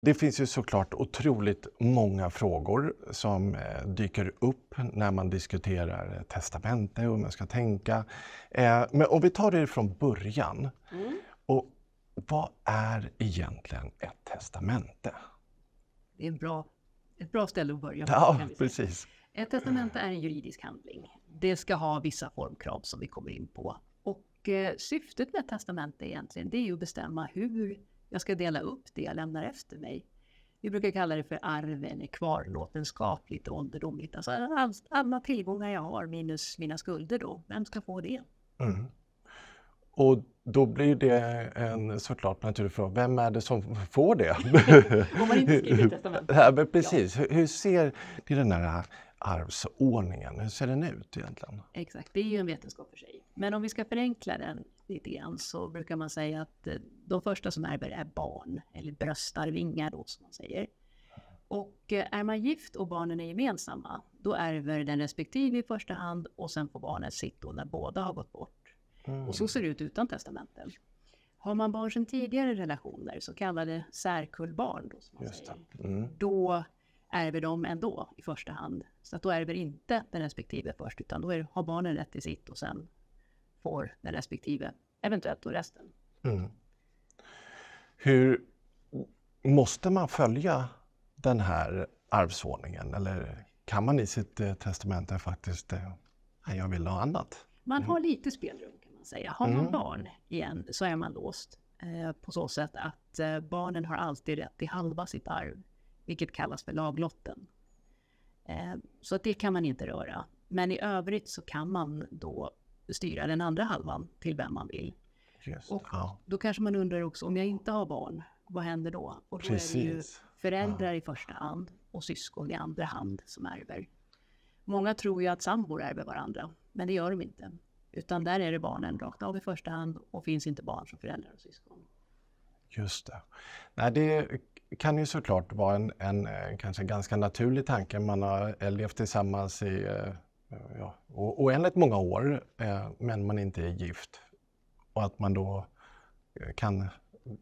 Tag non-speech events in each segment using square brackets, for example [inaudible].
Det finns ju såklart otroligt många frågor som eh, dyker upp när man diskuterar eh, testamente och hur man ska tänka. Eh, men om vi tar det från början. Mm. Och vad är egentligen ett testamente? Det är en bra, ett bra ställe att börja med. Ja, precis. Ett testamente är en juridisk handling. Det ska ha vissa formkrav som vi kommer in på. Och syftet med ett testamente egentligen, det är att bestämma hur jag ska dela upp det jag lämnar efter mig. Vi brukar kalla det för arv eller kvarlåtenskap, lite ålderdomligt. Alltså all, alla tillgångar jag har minus mina skulder då, vem ska få det? Mm. Och då blir det en såklart naturlig fråga, vem är det som får det? [laughs] Om man inte skriver testament. [laughs] Ja, precis, ja. hur ser ni den här arvsordningen. Hur ser den ut egentligen? Exakt, det är ju en vetenskap för sig. Men om vi ska förenkla den lite grann så brukar man säga att eh, de första som ärver är barn, eller bröstarvingar då som man säger. Och eh, är man gift och barnen är gemensamma, då ärver den respektive i första hand och sen får barnet sitt då när båda har gått bort. Mm. Och så mm. ser det ut utan testamenten. Har man barn sedan tidigare relationer, så kallade särkullbarn, då, som man Just säger, mm. då ärver de ändå i första hand. Så att då ärver inte den respektive först, utan då är, har barnen rätt till sitt och sen får den respektive eventuellt då resten. Mm. Hur måste man följa den här arvsordningen eller kan man i sitt eh, testamente faktiskt, eh, nej, jag vill ha annat? Man mm. har lite spelrum kan man säga. Har man mm. barn igen så är man låst eh, på så sätt att eh, barnen har alltid rätt till halva sitt arv vilket kallas för laglotten. Eh, så det kan man inte röra. Men i övrigt så kan man då styra den andra halvan till vem man vill. Just, och ja. Då kanske man undrar också, om jag inte har barn, vad händer då? Och då Precis. är det ju föräldrar ja. i första hand och syskon i andra hand som ärver. Många tror ju att sambor ärver varandra, men det gör de inte. Utan där är det barnen rakt av i första hand och finns inte barn som föräldrar och syskon. Just det. Nej, det kan ju såklart vara en, en eh, kanske ganska naturlig tanke. Man har levt tillsammans i eh, ja, oändligt många år, eh, men man inte är gift. Och att man då kan...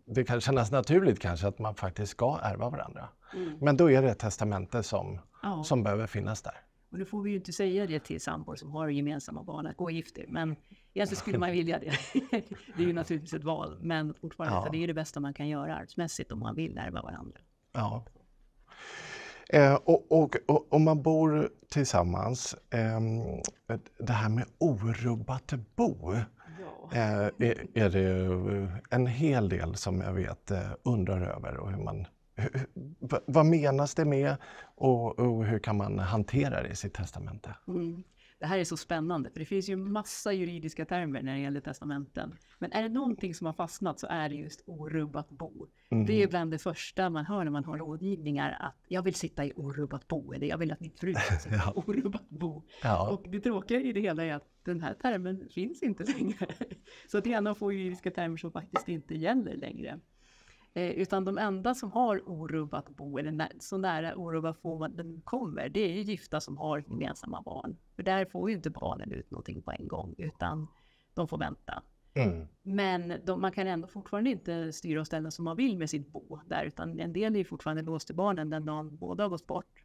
Det kan kännas naturligt kanske att man faktiskt ska ärva varandra. Mm. Men då är det ett testamente som, ja. som behöver finnas där. Och nu får vi ju inte säga det till sambor som har gemensamma barn att gå och gifter. Men egentligen skulle man vilja det. [laughs] det är ju naturligtvis ett val. Men fortfarande, ja. det är ju det bästa man kan göra arvsmässigt om man vill närma varandra. Ja. Eh, och, om man bor tillsammans, eh, det här med orubbat bo. Eh, är, det en hel del som jag vet eh, undrar över och hur man vad menas det med och, och, hur kan man hantera det i sitt testamente? Mm. Det här är så spännande, för det finns ju massa juridiska termer när det gäller testamenten. Men är det någonting som har fastnat så är det just orubbat bo. Mm. Det är mm-hmm. bland det första man hör när man har rådgivningar, att jag vill sitta i orubbat bo, eller jag vill att mitt fru ska sitta i [laughs] orubbat bo. Ja. Och det tråkiga i det hela är att den här termen finns inte längre. [laughs] Så det är en av få juridiska termer som faktiskt inte gäller längre. Eh, utan de enda som har orubbat bo, eller så nära orubbat bo den kommer, det är gifta som har mm. gemensamma barn. För där får ju inte barnen ut någonting på en gång, utan de får vänta. Mm. Men de, man kan ändå fortfarande inte styra och ställa som man vill med sitt bo där, utan en del är fortfarande låst till barnen den dagen båda har gått bort.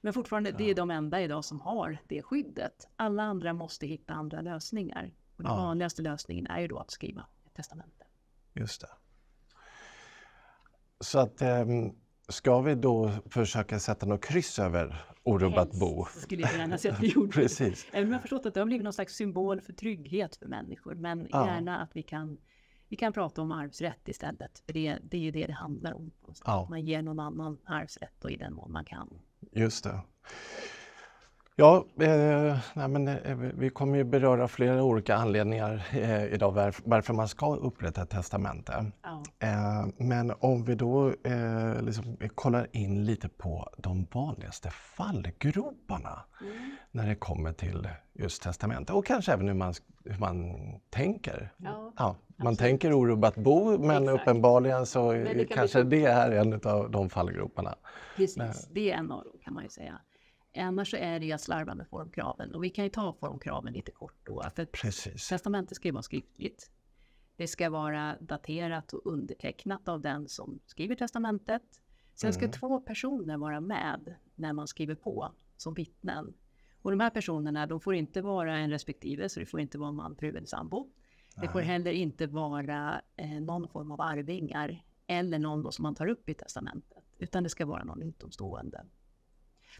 Men fortfarande, ja. det är de enda idag som har det skyddet. Alla andra måste hitta andra lösningar. Och den ja. vanligaste lösningen är ju då att skriva ett testamente. Just det. Så att ehm, ska vi då försöka sätta något kryss över orubbat Helst bo? skulle jag gärna se att vi [laughs] gjorde. Precis. Även om jag förstått att det har blivit någon slags symbol för trygghet för människor. Men ja. gärna att vi kan, vi kan prata om arvsrätt istället. För det, det är ju det det handlar om. Ja. Man ger någon annan arvsrätt och i den mån man kan. Just det. Ja, eh, nej men, eh, vi kommer ju beröra flera olika anledningar eh, idag varf varför man ska upprätta ett testamente. Oh. men om vi då eh, liksom kollar in lite på de vanligaste fallgroparna mm. när det kommer till just testamente och kanske även hur man, hur man tänker. Ja, ja man tänker orubbat bo men Exakt. uppenbarligen så men det kanske kan det är en av de fallgroparna. Precis, men, det är en av dem kan man ju säga. Annars så är det ju att slarva med formkraven. Och vi kan ju ta formkraven lite kort då. Att ett Precis. testamente ska vara skriftligt. Det ska vara daterat och undertecknat av den som skriver testamentet. Sen ska mm. två personer vara med när man skriver på som vittnen. Och de här personerna, de får inte vara en respektive, så det får inte vara man, fru eller sambo. Det får heller inte vara eh, någon form av arvingar eller någon som man tar upp i testamentet, utan det ska vara någon utomstående.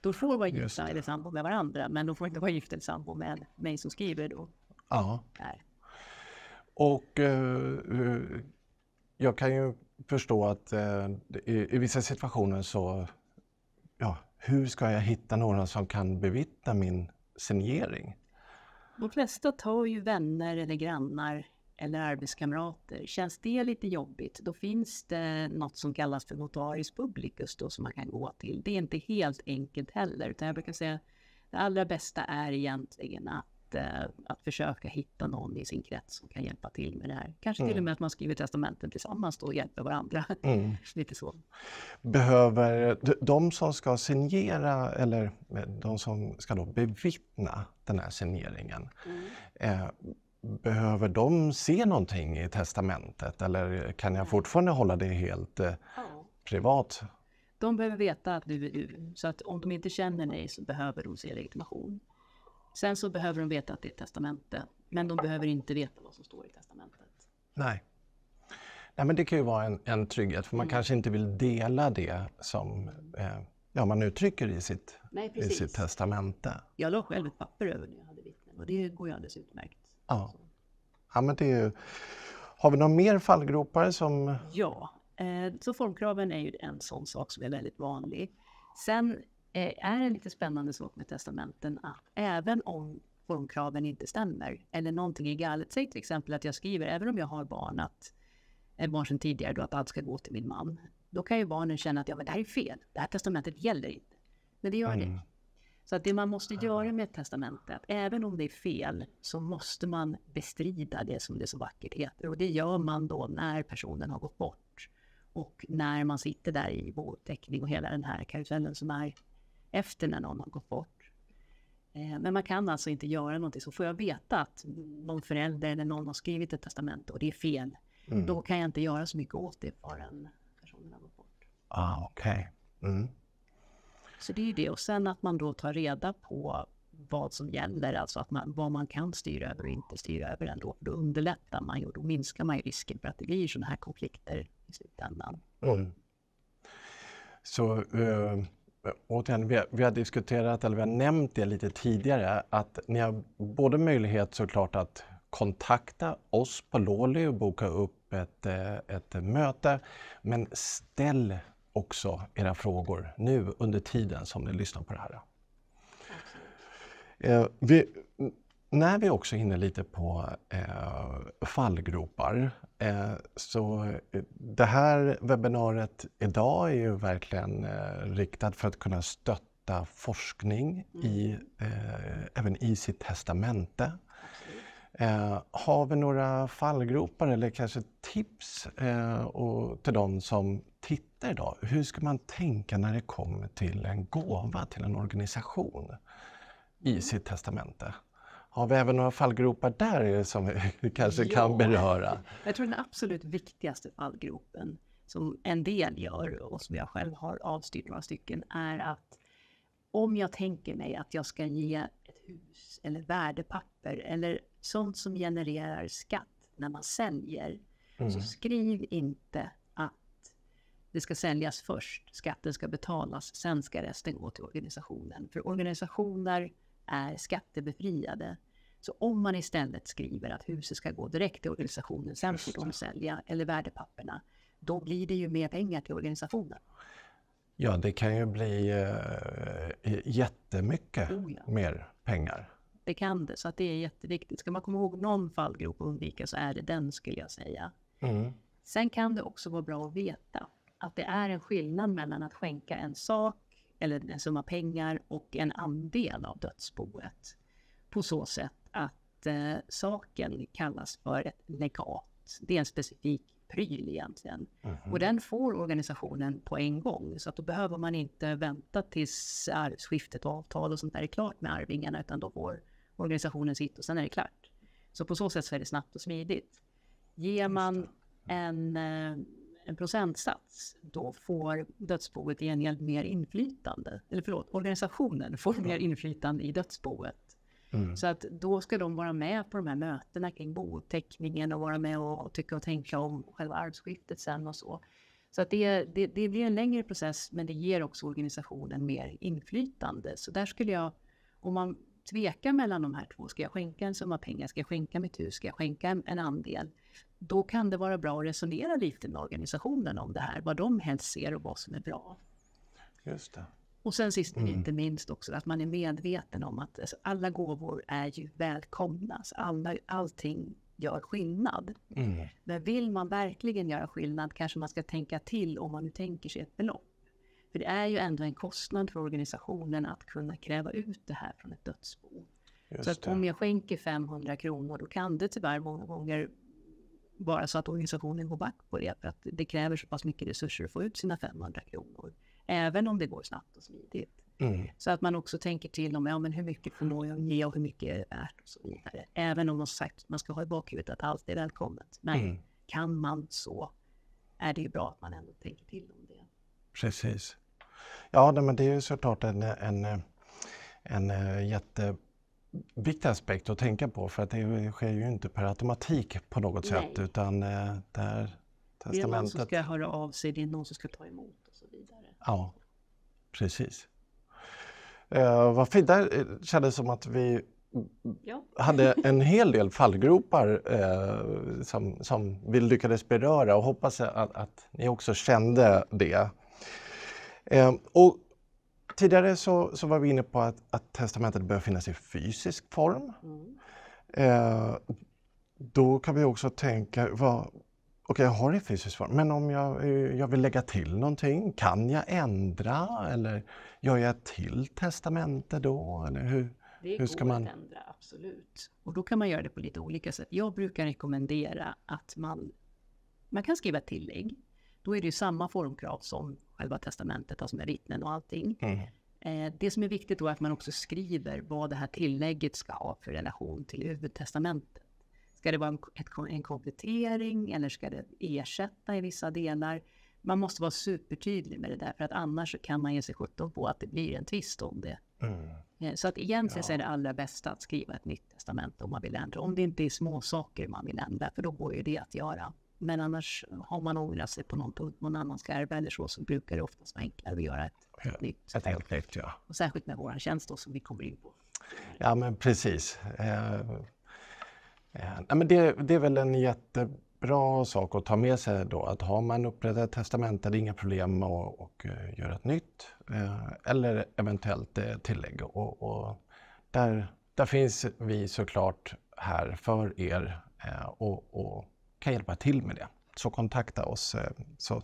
Då får man vara gifta eller sambo med varandra, men de får inte vara gifta eller sambo med mig som skriver då. Ja. Där. Och eh, eh, jag kan ju förstå att eh, i, i, vissa situationer så, ja, hur ska jag hitta någon som kan bevittna min signering? De flesta tar ju vänner eller grannar eller arbetskamrater. Känns det lite jobbigt, då finns det något som kallas för notarius publicus då, som man kan gå till. Det är inte helt enkelt heller, utan jag brukar säga det allra bästa är egentligen att, eh, att försöka hitta någon i sin krets som kan hjälpa till med det här. Kanske till och mm. med att man skriver testamenten tillsammans och hjälper varandra. Mm. [laughs] Lite så. Behöver de som ska signera eller eh, de som ska då bevittna den här signeringen, mm. eh, Behöver de se någonting i testamentet eller kan jag fortfarande hålla det helt eh, privat? De behöver veta att du är du, så att om de inte känner dig så behöver de se legitimation. Sen så behöver de veta att det är ett testamente, men de behöver inte veta vad som står i testamentet. Nej. Nej, men det kan ju vara en, en trygghet, för man mm. kanske inte vill dela det som eh, ja, man uttrycker i sitt, Nej, i sitt testamente. Jag la själv ett papper över när jag hade vittnen och det går ju alldeles utmärkt. Ja. ja men det är... Har vi några mer fallgropar? Som... Ja, eh, så formkraven är ju en sån sak som är väldigt vanlig. Sen eh, är en lite spännande sak med testamenten att även om formkraven inte stämmer eller någonting är galet, säg till exempel att jag skriver, även om jag har barn, att, eh, barn sedan tidigare, då, att allt ska gå till min man, då kan ju barnen känna att ja, men det här är fel, det här testamentet gäller inte. Men det gör mm. det. Så att det man måste göra med ett testamente, att även om det är fel, mm. så måste man bestrida det som det så vackert heter. Och det gör man då när personen har gått bort. Och när man sitter där i bouppteckning och hela den här karusellen som är efter när någon har gått bort. Eh, men man kan alltså inte göra någonting. Så får jag veta att någon förälder eller någon har skrivit ett testamente och det är fel, mm. då kan jag inte göra så mycket åt det förrän personen har gått bort. Ah, okej. Okay. Mm. Så det är ju det. Och sen att man då tar reda på vad som gäller, alltså att man, vad man kan styra över och inte styra över ändå. Då underlättar man ju och då minskar man ju risken för att det blir sådana här konflikter i slutändan. Mm. Så eh, återigen, vi har, vi har, diskuterat, eller vi har nämnt det lite tidigare, att ni har både möjlighet såklart att kontakta oss på Lolly och boka upp ett, eh, ett möte, men ställ också era frågor nu under tiden som ni lyssnar på det här. Eh, vi, när vi också är inne lite på eh, fallgropar, eh, så eh, det här webbinariet idag är ju verkligen eh, riktat för att kunna stötta forskning i, mm. eh, även i sitt testamente. Absolut. Eh, har vi några fallgropar eller kanske tips eh, och, till de som tittar idag? Hur ska man tänka när det kommer till en gåva till en organisation i sitt testamente? Har vi även några fallgropar där som vi [laughs] kanske ja. kan beröra? Jag tror den absolut viktigaste fallgropen som en del gör och som jag själv har avstyrt några stycken är att om jag tänker mig att jag ska ge ett hus eller värdepapper eller sånt som genererar skatt när man säljer. Mm. Så skriv inte att det ska säljas först, skatten ska betalas, sen ska resten gå till organisationen. För organisationer är skattebefriade. Så om man istället skriver att huset ska gå direkt till organisationen, sen får de sälja, eller värdepapperna, då blir det ju mer pengar till organisationen. Ja, det kan ju bli eh, jättemycket oh ja. mer pengar inte kan det. Så att det är jätteviktigt. Ska man komma ihåg någon fallgrop och undvika så är det den skulle jag säga. Mm. Sen kan det också vara bra att veta att det är en skillnad mellan att skänka en sak eller en summa pengar och en andel av dödsboet. På så sätt att eh, saken kallas för ett legat. Det är en specifik pryl egentligen. Mm -hmm. Och den får organisationen på en gång. Så att då behöver man inte vänta tills arvsskiftet och avtal och sånt där är klart med arvingarna, utan då får organisationen sitt och sen är det klart. Så på så sätt så är det snabbt och smidigt. Ger man en, eh, en procentsats, då får dödsboet i gengäld mer inflytande. Eller förlåt, organisationen får mer inflytande i dödsboet. Mm. Så att då ska de vara med på de här mötena kring bouppteckningen och vara med och, tycka och tänka om själva arvsskiftet sen och så. Så att det, det, det, blir en längre process, men det ger också organisationen mer inflytande. Så där skulle jag, om man tveka mellan de här två, ska jag skänka en summa pengar, ska jag skänka mitt hus, ska jag skänka en andel? Då kan det vara bra att resonera lite med organisationen om det här, vad de helst ser och vad som är bra. Just det. Och sen sist men mm. inte minst också att man är medveten om att alltså, alla gåvor är ju välkomna. Alla, allting gör skillnad. Mm. Men vill man verkligen göra skillnad kanske man ska tänka till om man nu tänker sig ett belopp. För det är ju ändå en kostnad för organisationen att kunna kräva ut det här från ett dödsbo. Just så att om jag skänker 500 kronor då kan det tyvärr många gånger vara så att organisationen går back på det för att det kräver så pass mycket resurser att få ut sina 500 kronor. Även om det går snabbt och smidigt. Mm. Så att man också tänker till om ja, men hur mycket förmår jag ge och hur mycket är det värt och så vidare. Även om man sagt man ska ha i bakhuvudet att allt är välkommet. Men mm. kan man så är det ju bra att man ändå tänker till om det. Precis. Ja, nej, men det är ju såklart en, en, en eh, jätteviktig aspekt att tänka på för att det sker ju inte per automatik på något nej. sätt utan eh, där det är någon som ska höra av sig, det är någon som ska ta emot och så vidare. Ja, precis. Eh, vad fint, där eh, kändes som att vi ja. hade [laughs] en hel del fallgropar eh, som, som vi lyckades beröra och hoppas att, att ni också kände det. Ehm, och tidigare så, så var vi inne på att, att testamentet bör finnas i fysisk form. Mm. Ehm, då kan vi också tänka, vad, Okej, jag har det i fysisk form, men om jag, eh, jag vill lägga till någonting, kan jag ändra eller gör jag till testamente då? Eller hur, det hur ska går man... att ändra, absolut. Och då kan man göra det på lite olika sätt. Jag brukar rekommendera att man, man kan skriva ett tillägg då är det ju samma formkrav som själva testamentet, alltså med vittnen och allting. Mm. Eh, det som är viktigt då är att man också skriver vad det här tillägget ska ha för relation till huvudtestamentet. Ska det vara en, en komplettering eller ska det ersätta i vissa delar? Man måste vara supertydlig med det där för att annars kan man ge sig sjutton på att det blir en tvist om det. Mm. Eh, så att egentligen ja. är det allra bästa att skriva ett nytt testamente om man vill ändra. Om det inte är små saker man vill ändra, för då går ju det att göra. Men annars har man ångrat sig på någon punkt, någon annan ska ärva eller så, så brukar det oftast vara enklare att göra ett, ja, nytt. Ett helt nytt, ja. Och särskilt med vår tjänst då, som vi kommer in på. Ja, men precis. Eh, eh, men det, det är väl en jättebra sak att ta med sig då, att har man upprättat ett testamente, det är inga problem att och, eh, göra ett nytt eh, eller eventuellt eh, tillägg. Och, och, där, där finns vi såklart här för er eh, och, och kan hjälpa till med det. Så kontakta oss eh, så,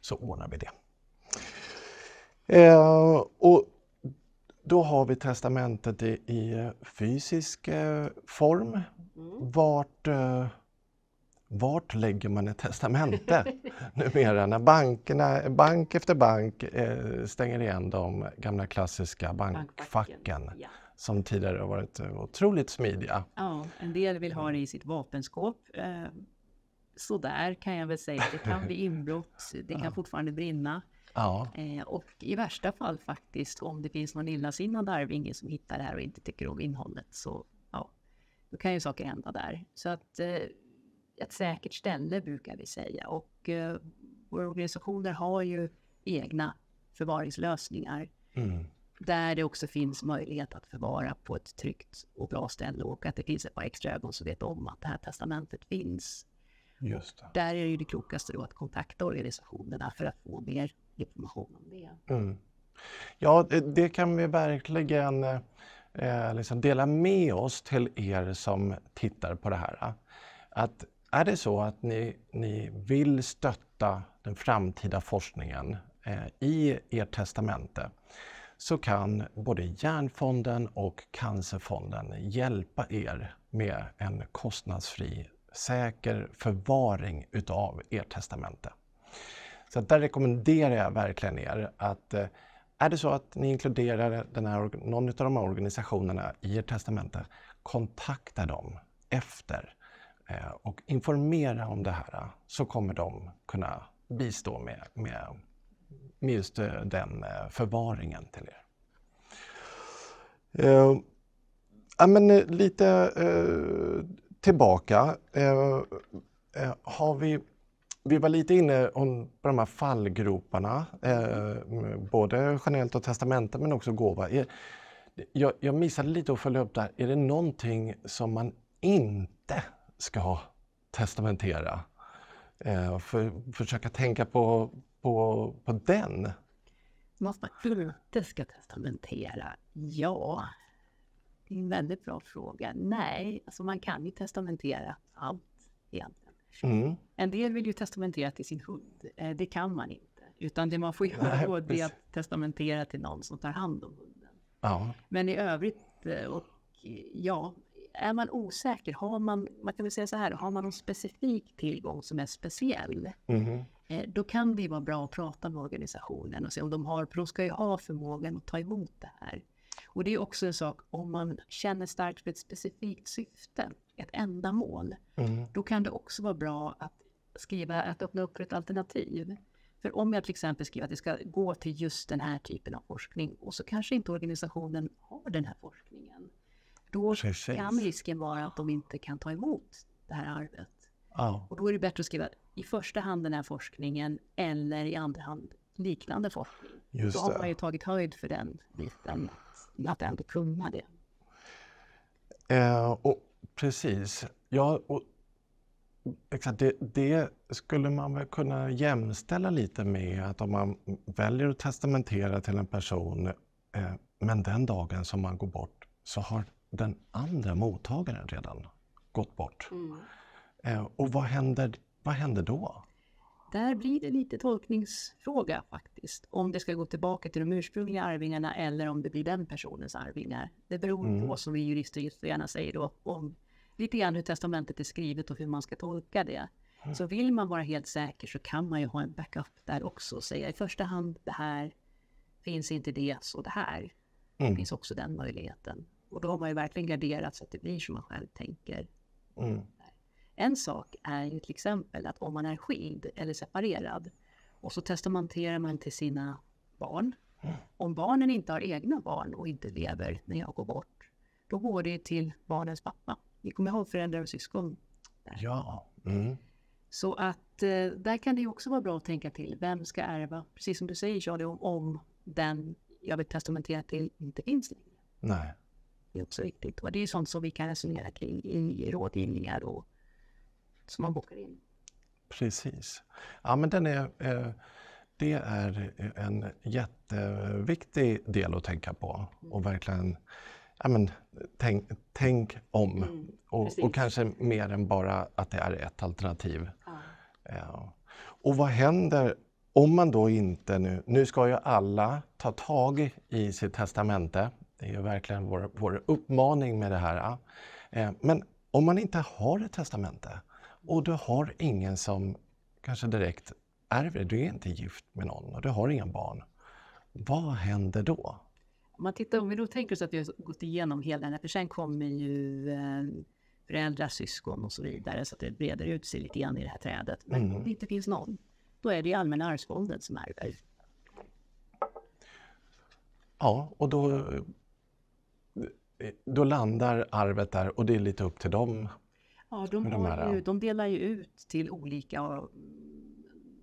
så ordnar vi det. Eh, och då har vi testamentet i, i eh, fysisk eh, form. Mm. Vart, eh, vart lägger man ett testamente [laughs] numera när bankerna, bank efter bank eh, stänger igen de gamla klassiska bankfacken? Bankfacken, ja som tidigare har varit eh, otroligt smidiga. Ja, en del vill ha det i sitt vapenskåp. Eh, så där kan jag väl säga. Det kan bli inbrott, det kan fortfarande brinna. Ja. Eh, och i värsta fall faktiskt, om det finns någon illasinnad arvinge som hittar det här och inte tycker om innehållet, så ja, då kan ju saker hända där. Så att ett säkert ställe brukar vi säga. Och våra organisationer har ju egna förvaringslösningar. Mm där det också finns möjlighet att förvara på ett tryggt och bra ställe och att det finns ett par extra ögon som vet om att det här testamentet finns. Där är det ju det klokaste då att kontakta organisationerna för att få mer information om det. Mm. Ja, det kan vi verkligen eh, liksom dela med oss till er som tittar på det här. Att är det så att ni, ni vill stötta den framtida forskningen eh, i ert testamente så kan både Hjärnfonden och Cancerfonden hjälpa er med en kostnadsfri, säker förvaring utav ert testamente. Så där rekommenderar jag verkligen er att eh, är det så att ni inkluderar den här, någon av de här organisationerna i ert testamente, kontakta dem efter eh, och informera om det här så kommer de kunna bistå med, med med just eh, den eh, förvaringen till er. Eh, ja, men eh, lite eh, tillbaka. Eh, har vi, vi var lite inne på de här fallgroparna, både generellt och testamente men också gåva. Jag, jag missade lite att följa upp där. Är det någonting som man inte ska testamentera? För, försöka tänka på, på, på den? Måste man inte ska testamentera? Ja, det är en väldigt bra fråga. Nej, alltså man kan ju testamentera allt egentligen. Mm. En del vill ju testamentera till sin hund. Eh, det kan man inte. Utan det man får [laughs] göra då är att testamentera till någon som tar hand om hunden. Ja. Men i övrigt, eh, och ja, är man osäker, har man, man kan väl säga så här, har man någon specifik tillgång som är speciell, mm. Eh, då kan det vara bra att prata med organisationen och se om de har, för de ska ju ha förmågan att ta emot det här. Och det är också en sak, om man känner starkt för ett specifikt syfte, ett ändamål, mm. då kan det också vara bra att skriva, att öppna upp för ett alternativ. För om jag till exempel skriver att det ska gå till just den här typen av forskning och så kanske inte organisationen har den här forskningen. Då Precis. kan risken vara att de inte kan ta emot det här arvet. Oh. Och då är det bättre att skriva i första hand den här forskningen eller i andra hand liknande forskning. Just Då har man ju tagit höjd för den biten, att ändå kunna det. Eh, och, precis. Ja, och, exakt, det, det, skulle man väl kunna jämställa lite med att om man väljer att testamentera till en person eh, men den dagen som man går bort så har den andra mottagaren redan gått bort. Mm. Eh, och vad händer vad händer då? Där blir det lite tolkningsfråga faktiskt. Om det ska gå tillbaka till de ursprungliga arvingarna eller om det blir den personens arvingar. Det beror mm. på, som vi jurister just gärna säger då, om lite grann hur testamentet är skrivet och hur man ska tolka det. Mm. Så vill man vara helt säker så kan man ju ha en backup där också och säga i första hand det här, finns inte det så det här. Mm. Det finns också den möjligheten. Och då har man ju verkligen garderat så att det blir som man själv tänker. Mm. En sak är ju till exempel att om man är skild eller separerad och så testamenterar man till sina barn. Om barnen inte har egna barn och inte lever när jag går bort, då går det till barnens pappa. Ni kommer ihåg föräldrar och syskon? Där. Ja. Mm. Så att eh, där kan det ju också vara bra att tänka till. Vem ska ärva? Precis som du säger Charlie, om, om den jag vill testamentera till inte finns längre. Nej. Det är också viktigt. Och det är sånt som vi kan resonera kring i rådgivningar och som man bokar in. Precis. Ja, men den är, eh, det är eh, en jätteviktig del att tänka på mm. och verkligen ja, men, tänk, tänk om. Mm, och, och, kanske mer än bara att det är ett alternativ. Ja. Ja. Och vad händer om man då inte nu... Nu ska ju alla ta tag i sitt testamente. Det är ju verkligen vår, vår uppmaning med det här. Eh, men om man inte har ett testamente, och du har ingen som kanske direkt ärver Du är inte gift med någon och du har inga barn. Vad händer då? Om, man tittar, om vi då tänker oss att vi har gått igenom hela den här, för sen kommer ju eh, föräldrar, syskon och så vidare, så att det breder ut sig lite grann i det här trädet. Men mm. om det inte finns någon, då är det ju Allmänna arvsfonden som ärver. Ja, och då, då landar arvet där och det är lite upp till dem Ja, de, de, här, ju, de delar ju ut till olika eh,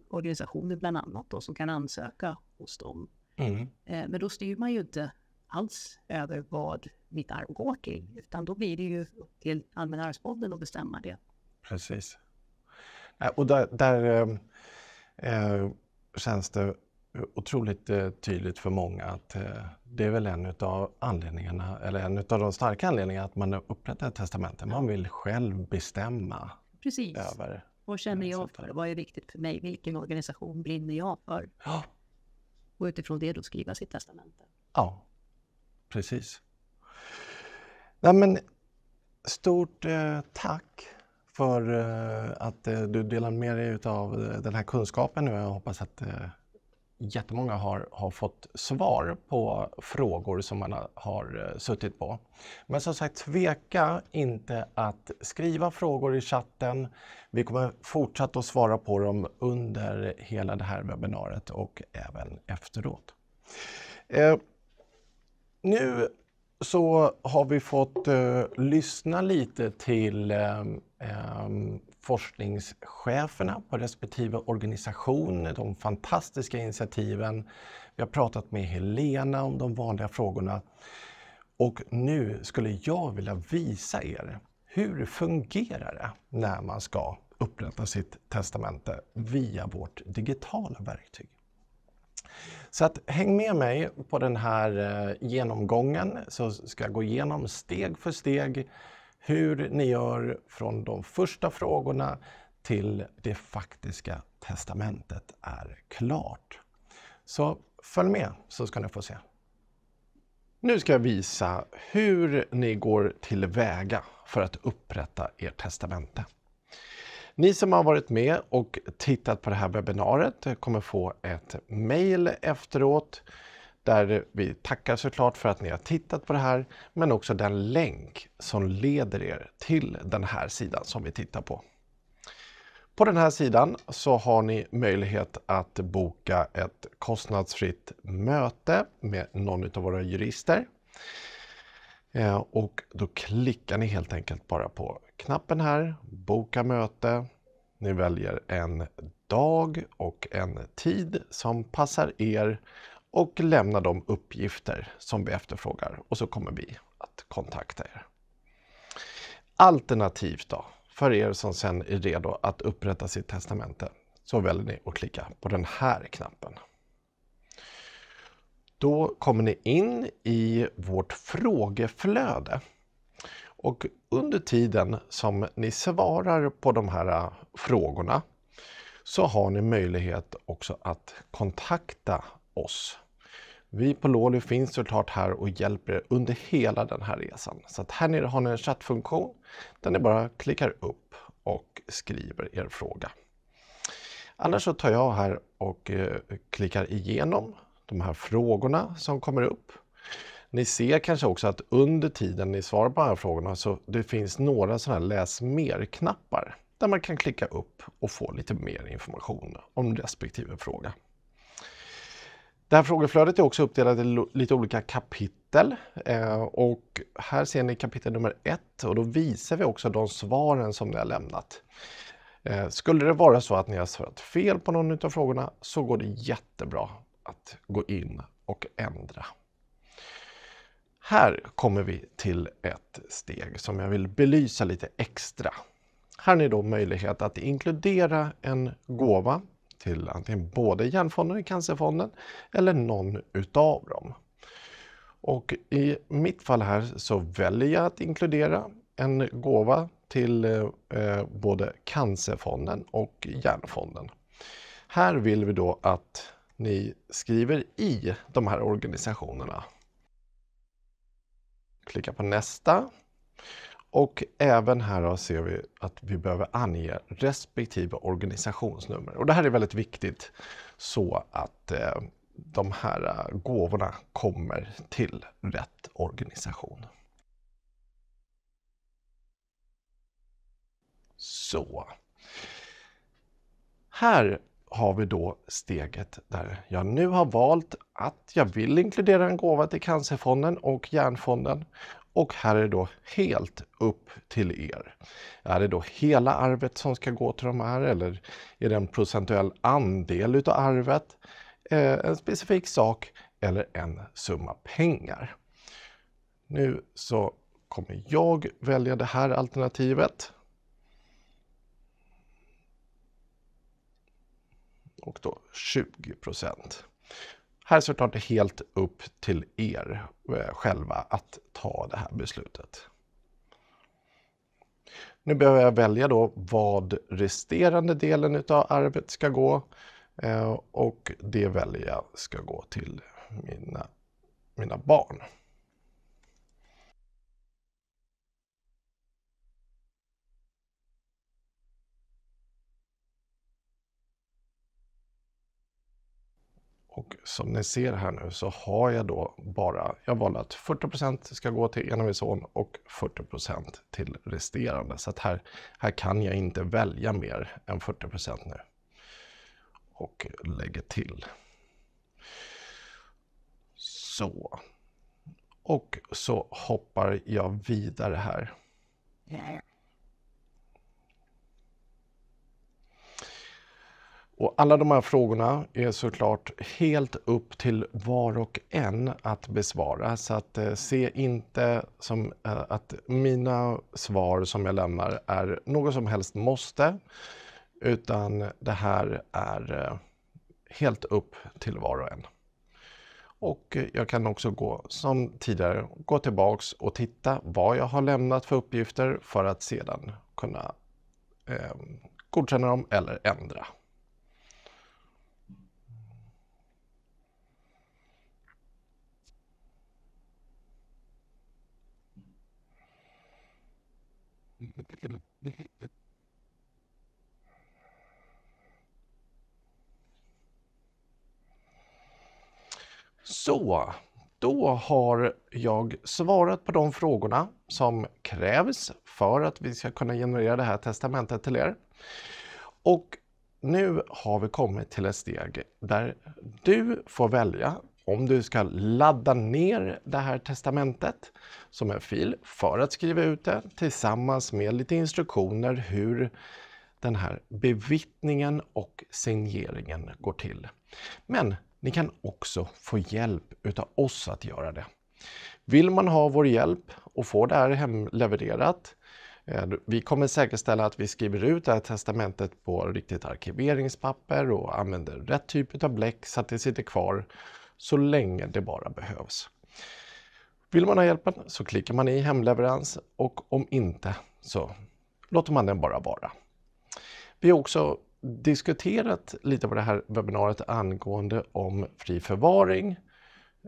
organisationer bland annat då, som kan ansöka hos dem. Mm. Eh, men då styr man ju inte alls över vad mitt arv går till, utan då blir det ju upp till Allmänna arvsfonden att bestämma det. Precis. Och där, där äh, känns det otroligt eh, tydligt för många att eh, det är väl en av anledningarna, eller en av de starka anledningarna att man upprättar ett testamente. Man vill själv bestämma. Precis. Över vad känner jag för? Vad är viktigt för mig? Vilken organisation brinner jag för? Ja. Och utifrån det då skriva sitt testamente. Ja, precis. Nej, men, stort eh, tack för eh, att eh, du delar med dig av eh, den här kunskapen nu. Jag hoppas att jättemånga har, har fått svar på frågor som man har eh, suttit på. Men som sagt, tveka inte att skriva frågor i chatten. Vi kommer fortsatt att svara på dem under hela det här webbinariet och även efteråt. Eh, nu så har vi fått eh, lyssna lite till eh, eh forskningscheferna på respektive organisation, de fantastiska initiativen. Vi har pratat med Helena om de vanliga frågorna. Och nu skulle jag vilja visa er hur fungerar det när man ska upprätta sitt testamente via vårt digitala verktyg. Så att, häng med mig på den här eh, genomgången så ska jag gå igenom steg för steg hur ni gör från de första frågorna till det faktiska testamentet är klart. Så följ med så ska ni få se. Nu ska jag visa hur ni går tillväga för att upprätta ert testamente. Ni som har varit med och tittat på det här webbinariet kommer få ett mejl efteråt där vi tackar såklart för att ni har tittat på det här, men också den länk som leder er till den här sidan som vi tittar på. På den här sidan så har ni möjlighet att boka ett kostnadsfritt möte med någon av våra jurister. Eh, och då klickar ni helt enkelt bara på knappen här, boka möte. Ni väljer en dag och en tid som passar er och lämna de uppgifter som vi efterfrågar och så kommer vi att kontakta er. Alternativt då, för er som sen är redo att upprätta sitt testamente, så väljer ni att klicka på den här knappen. Då kommer ni in i vårt frågeflöde. Och under tiden som ni svarar på de här äh, frågorna så har ni möjlighet också att kontakta oss. Vi på Lolly finns såklart här och hjälper er under hela den här resan. Så att här nere har ni en chattfunktion där ni bara klickar upp och skriver er fråga. Annars så tar jag här och eh, klickar igenom de här frågorna som kommer upp. Ni ser kanske också att under tiden ni svarar på de här frågorna så det finns några sådana här läs mer-knappar där man kan klicka upp och få lite mer information om respektive fråga. Det här frågeflödet är också uppdelat i lite olika kapitel eh, och här ser ni kapitel nummer ett och då visar vi också de svaren som ni har lämnat. Eh, skulle det vara så att ni har svarat fel på någon av frågorna så går det jättebra att gå in och ändra. Här kommer vi till ett steg som jag vill belysa lite extra. Här är då möjlighet att inkludera en gåva till antingen både Hjärnfonden och Cancerfonden eller någon utav dem. Och i mitt fall här så väljer jag att inkludera en gåva till eh, både Cancerfonden och Hjärnfonden. Här vill vi då att ni skriver i de här organisationerna. Klicka på nästa och även här ser vi att vi behöver ange respektive organisationsnummer. Och det här är väldigt viktigt så att eh, de här eh, gåvorna kommer till rätt organisation. Så. Här har vi då steget där jag nu har valt att jag vill inkludera en gåva till Cancerfonden och Hjärnfonden och här är det då helt upp till er. Är det då hela arvet som ska gå till de här eller är det en procentuell andel utav arvet, eh, en specifik sak eller en summa pengar? Nu så kommer jag välja det här alternativet. Och då 20 procent. Här är det helt upp till er eh, själva att ta det här beslutet. Nu behöver jag välja då vad resterande delen utav arvet ska gå eh, och det väljer jag ska gå till mina, mina barn. Och som ni ser här nu så har jag då bara, jag valde att 40% ska gå till Envison och 40% till resterande. Så att här, här kan jag inte välja mer än 40% nu. Och lägger till. Så. Och så hoppar jag vidare här. Och alla de här frågorna är såklart helt upp till var och en att besvara. Så att, eh, se inte som, eh, att mina svar som jag lämnar är något som helst måste. Utan det här är eh, helt upp till var och en. Och jag kan också gå som tidigare, gå tillbaks och titta vad jag har lämnat för uppgifter för att sedan kunna godkänna dem eller ändra. Så, då har jag svarat på de frågorna som krävs för att vi ska kunna generera det här testamentet till er. Och nu har vi kommit till ett steg där du får välja om du ska ladda ner det här testamentet som en fil för att skriva ut det tillsammans med lite instruktioner hur den här bevittningen och signeringen går till. Men ni kan också få hjälp utav oss att göra det. Vill man ha vår hjälp och få det här hemlevererat eh, vi kommer säkerställa att vi skriver ut det här testamentet på riktigt arkiveringspapper och använder rätt typ av bläck så att det sitter kvar så länge det bara behövs. Vill man ha hjälpen så klickar man i hemleverans och om inte så låter man den bara vara. Vi har också diskuterat lite på det här webbinariet angående om fri förvaring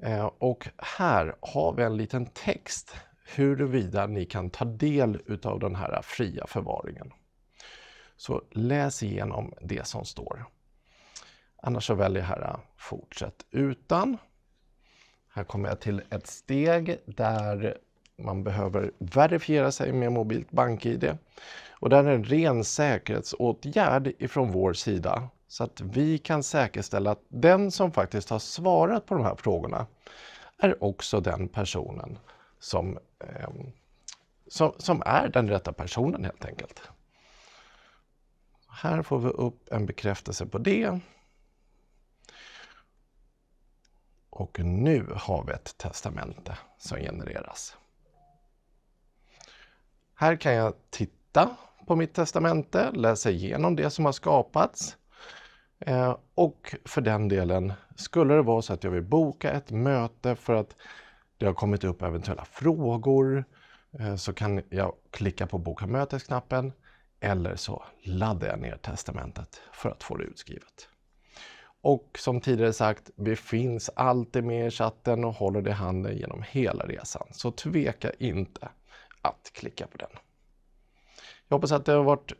eh, och här har vi en liten text huruvida ni kan ta del utav den här fria förvaringen. Så läs igenom det som står. Annars så väljer jag här äh, fortsätt utan. Här kommer jag till ett steg där man behöver verifiera sig med mobilt BankID. id Och det är en ren säkerhetsåtgärd ifrån vår sida så att vi kan säkerställa att den som faktiskt har svarat på de här frågorna är också den personen som, eh, som, som är den rätta personen helt enkelt. Här får vi upp en bekräftelse på det. och nu har vi ett testamente som genereras. Här kan jag titta på mitt testamente, läsa igenom det som har skapats. Eh, och för den delen, skulle det vara så att jag vill boka ett möte för att det har kommit upp eventuella frågor eh, så kan jag klicka på boka mötes-knappen eller så laddar jag ner testamentet för att få det utskrivet. Och som tidigare sagt, vi finns alltid med i chatten och håller dig i handen genom hela resan. Så tveka inte att klicka på den. Jag hoppas att det har varit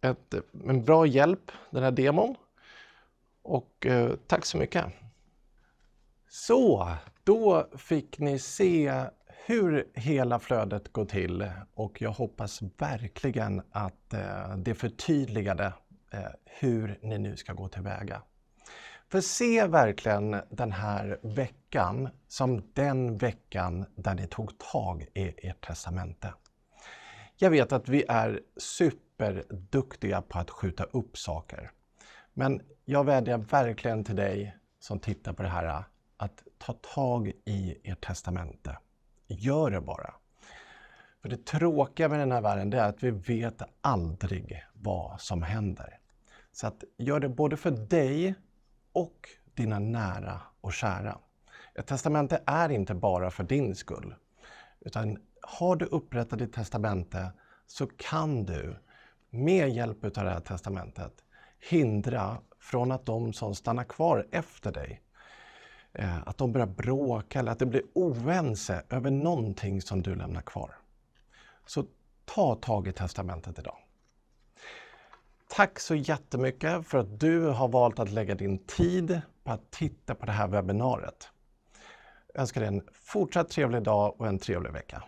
ett, en bra hjälp, den här demon. Och eh, tack så mycket. Så, då fick ni se hur hela flödet går till och jag hoppas verkligen att eh, det förtydligade eh, hur ni nu ska gå tillväga. För se verkligen den här veckan som den veckan där ni tog tag i ert testamente. Jag vet att vi är superduktiga på att skjuta upp saker. Men jag vädjar verkligen till dig som tittar på det här att ta tag i ert testamente. Gör det bara. För det tråkiga med den här världen är att vi vet aldrig vad som händer. Så att gör det både för dig och dina nära och kära. Ett testamente är inte bara för din skull, utan har du upprättat ditt testamente så kan du med hjälp av det här testamentet hindra från att de som stannar kvar efter dig, eh, att de börjar bråka eller att det blir oense över någonting som du lämnar kvar. Så ta tag i testamentet idag. Tack så jättemycket för att du har valt att lägga din tid på att titta på det här webbinariet. Jag önskar dig en fortsatt trevlig dag och en trevlig vecka.